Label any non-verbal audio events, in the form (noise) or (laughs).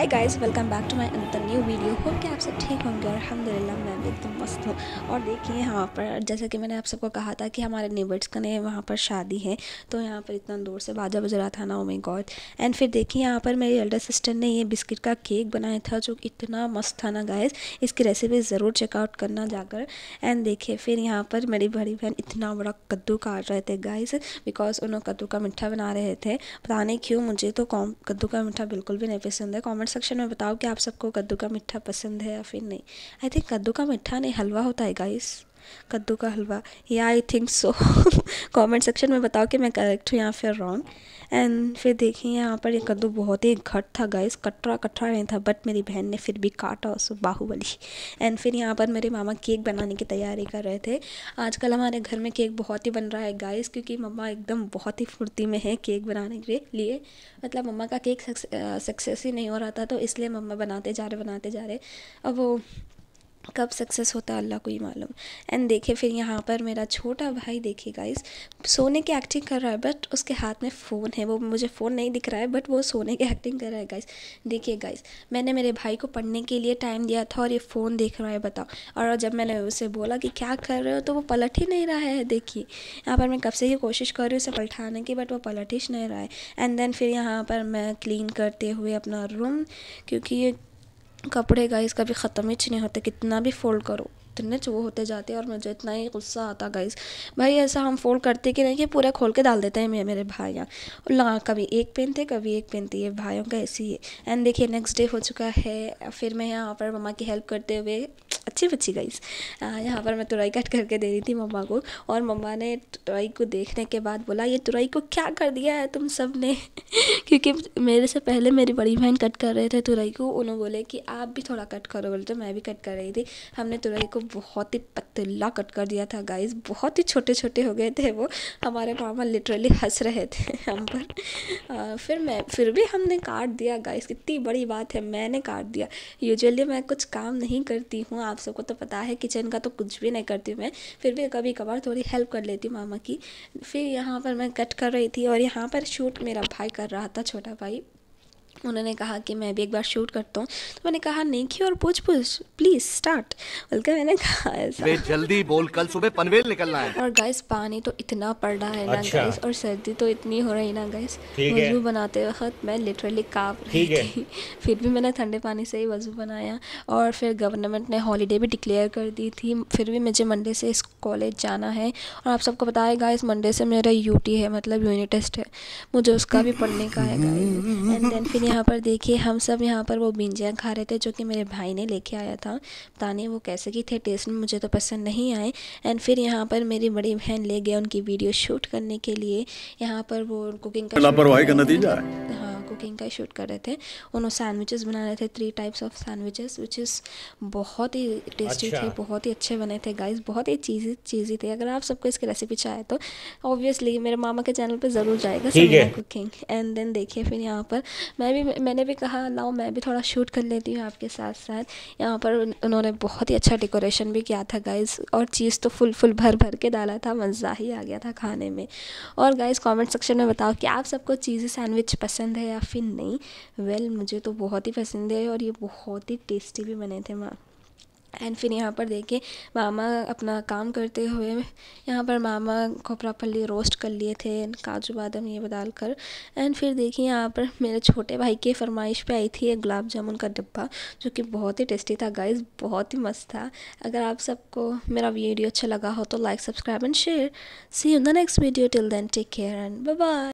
Hi guys welcome back to my another new video hope कि आप सब ठीक होंगे और अलहमदिल्ला मैं भी एकदम मस्त हूँ और देखिए यहाँ पर जैसे कि मैंने आप सबको कहा था कि हमारे नेबर्स का ने वहाँ पर शादी है तो यहाँ पर इतना दूर से बाजा बज रहा था ना ओ गॉड एंड फिर देखिए यहाँ पर मेरी एल्डर सिस्टर ने ये बिस्किट का केक बनाया था जो इतना मस्त था ना गाइस इसकी रेसिपी ज़रूर चेकआउट करना जाकर एंड देखिए फिर यहाँ पर मेरी बड़ी बहन इतना बड़ा कद्दू काट रहे थे गाइस बिकॉज उन्होंने कद्दू का मिठा बना रहे थे पता नहीं क्यों मुझे तो कद्दू का मिठा बिल्कुल भी नहीं पसंद है कॉमेंट कमेंट सेक्शन में बताओ कि आप सबको कद्दू का मिठ्ठा पसंद है या फिर नहीं आई थिंक कद्दू का मिठ्ठा नहीं हलवा होता है गाइस कद्दू का हलवा या I think so comment section में बताओ कि मैं करेक्ट हूँ या फिर रॉन्ग एंड फिर देखिए यहाँ पर ये कद्दू बहुत ही घट था गाइस कटरा कटरा नहीं था बट मेरी बहन ने फिर भी काटा उसको बाहुबली एंड फिर यहाँ पर मेरे मामा केक बनाने की तैयारी कर रहे थे आजकल हमारे घर में केक बहुत ही बन रहा है गाइस क्योंकि मम्मा एकदम बहुत ही फुर्ती में है केक बनाने के लिए मतलब मम्मा का केक सक्सेस ही नहीं हो रहा था तो इसलिए मम्मा बनाते जा रहे बनाते जा रहे अब वो कब सक्सेस होता है अल्लाह को ही मालूम एंड देखे फिर यहाँ पर मेरा छोटा भाई देखिए गाइस सोने की एक्टिंग कर रहा है बट उसके हाथ में फ़ोन है वो मुझे फ़ोन नहीं दिख रहा है बट वो सोने की एक्टिंग कर रहा है गाइस देखिए गाइस मैंने मेरे भाई को पढ़ने के लिए टाइम दिया था और ये फ़ोन देख रहा है बताओ और जब मैंने उसे बोला कि क्या कर रहे हो तो वो पलट ही नहीं रहा है देखिए यहाँ पर मैं कब से ही कोशिश कर रही हूँ उसे पलटाने की बट वो पलट ही नहीं रहा है एंड देन फिर यहाँ पर मैं क्लीन करते हुए अपना रूम क्योंकि ये कपड़े गाइस कभी ख़त्म ही नहीं होते कितना भी फोल्ड करो इतने वो होते जाते और मुझे इतना ही गुस्सा आता गाइस भाई ऐसा हम फोल्ड करते कि नहीं कि पूरा खोल के डाल देते हैं मेरे मेरे भाइयाँ और लगा कभी एक पेन थे कभी एक पेन थी ये भाइयों का ऐसी है एंड देखिए नेक्स्ट डे हो चुका है फिर मैं यहाँ पर मम्मा की हेल्प करते हुए अच्छी बच्ची गाइस यहाँ पर मैं तुरई कट करके दे रही थी मम्मा को और मम्मा ने तुरई को देखने के बाद बोला ये तुरई को क्या कर दिया है तुम सब ने (laughs) क्योंकि मेरे से पहले मेरी बड़ी बहन कट कर रहे थे तुरई को उन्होंने बोले कि आप भी थोड़ा कट करो बोले तो मैं भी कट कर रही थी हमने तुरई को बहुत ही पतला कट कर दिया था गाइस बहुत ही छोटे छोटे हो गए थे वो हमारे मामा लिटरली हंस रहे थे (laughs) हम पर फिर मैं फिर भी हमने काट दिया गाइस कितनी बड़ी बात है मैंने काट दिया यूजुअली मैं कुछ काम नहीं करती हूँ आप सबको तो पता है किचन का तो कुछ भी नहीं करती मैं फिर भी कभी कभार थोड़ी हेल्प कर लेती हूँ मामा की फिर यहाँ पर मैं कट कर रही थी और यहाँ पर शूट मेरा भाई कर रहा था छोटा भाई उन्होंने कहा कि मैं भी एक बार शूट करता हूँ तो मैंने कहा नहीं क्यों और पूछ पूछ प्लीज स्टार्ट बल्कि मैंने कहा ऐसा जल्दी बोल कल सुबह पनवेल निकलना है और गैस पानी तो इतना पड़ रहा है अच्छा। ना गैस और सर्दी तो इतनी हो रही ना गैस वजू बनाते वक्त मैं लिटरली काप रही थी (laughs) फिर भी मैंने ठंडे पानी से ही वजू बनाया और फिर गवर्नमेंट ने हॉलीडे भी डिक्लेयर कर दी थी फिर भी मुझे मंडे से इस कॉलेज जाना है और आप सबको बताया गाइस मंडे से मेरा यूटी है मतलब यूनिट टेस्ट है मुझे उसका भी पढ़ने का है एंड देन फिर यहाँ पर देखिए हम सब यहाँ पर वो बिंजियाँ खा रहे थे जो कि मेरे भाई ने लेके आया था पता नहीं वो कैसे की थे टेस्ट में मुझे तो पसंद नहीं आए एंड फिर यहाँ पर मेरी बड़ी बहन ले गए उनकी वीडियो शूट करने के लिए यहाँ पर वो कुकिंग का लापरवाही का नतीजा हाँ कुकिंग का शूट कर रहे थे उन्होंने सैंडविचेस बना रहे थे three types of sandwiches which is बहुत ही टेस्टी अच्छा। थे बहुत ही अच्छे बने थे गाइस बहुत ही चीज़ी चीज़ी थे अगर आप सबको इसकी रेसिपी चाहे तो ऑब्वियसली मेरे मामा के चैनल पर ज़रूर जाएगा कुकिंग एंड देन देखिए फिर यहाँ पर मैं भी मैंने भी कहा लाओ मैं भी थोड़ा शूट कर लेती हूँ आपके साथ साथ यहाँ पर उन्होंने बहुत ही अच्छा डेकोरेशन भी किया था गाइस और चीज़ तो फुल फुल भर भर के डाला था मज़ा ही आ गया था खाने में और गाइस कमेंट सेक्शन में बताओ कि आप सबको चीज़ी सैंडविच पसंद है या फिर नहीं वेल well, मुझे तो बहुत ही पसंद है और ये बहुत ही टेस्टी भी बने थे माँ एंड फिर यहाँ पर देखे मामा अपना काम करते हुए यहाँ पर मामा खोपरा फली रोस्ट कर लिए थे काजू बादाम ये बदल कर एंड फिर देखिए यहाँ पर मेरे छोटे भाई की फरमाइश पे आई थी एक गुलाब जामुन का डिब्बा जो कि बहुत ही टेस्टी था गाइस बहुत ही मस्त था अगर आप सबको मेरा वीडियो अच्छा लगा हो तो like subscribe and share see you the next video till then take care and bye